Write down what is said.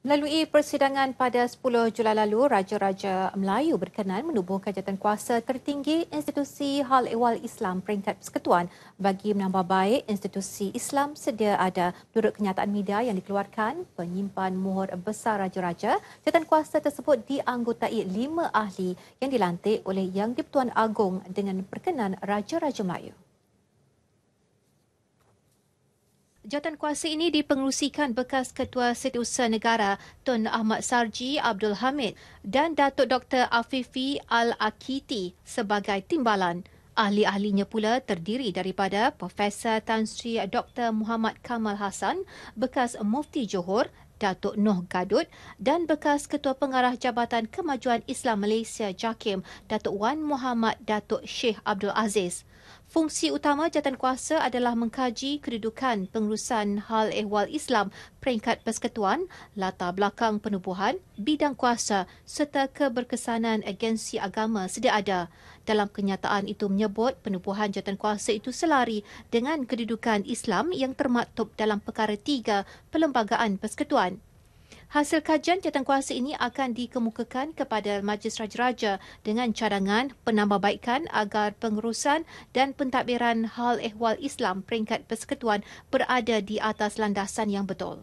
Melalui persidangan pada 10 Julai lalu, Raja-Raja Melayu berkenan menubuhkan jatuan kuasa tertinggi institusi Hal Ehwal Islam peringkat persekutuan bagi menambah baik institusi Islam sedia ada. Menurut kenyataan media yang dikeluarkan, penyimpan muhur besar Raja-Raja, jatuan kuasa tersebut dianggotai lima ahli yang dilantik oleh Yang Dipertuan Agong dengan perkenan Raja-Raja Melayu. Jawatan kuasa ini dipengerusikan bekas Ketua Setiausaha Negara Tun Ahmad Sarji Abdul Hamid dan Datuk Dr. Afifi Al-Akiti sebagai timbalan. Ahli-ahlinya pula terdiri daripada Profesor Tan Sri Dr. Muhammad Kamal Hasan, bekas Mufti Johor, Datuk Noh Gadut dan bekas Ketua Pengarah Jabatan Kemajuan Islam Malaysia JAKIM, Datuk Wan Muhammad Datuk Sheikh Abdul Aziz. Fungsi utama kuasa adalah mengkaji kedudukan pengurusan hal ehwal Islam peringkat persekutuan, latar belakang penubuhan, bidang kuasa serta keberkesanan agensi agama sedia ada. Dalam kenyataan itu menyebut penubuhan kuasa itu selari dengan kedudukan Islam yang termaktub dalam perkara tiga pelembagaan Persekutuan. Hasil kajian jawatankuasa ini akan dikemukakan kepada Majlis Raja-Raja dengan cadangan penambahbaikan agar pengurusan dan pentadbiran hal ehwal Islam peringkat persekutuan berada di atas landasan yang betul.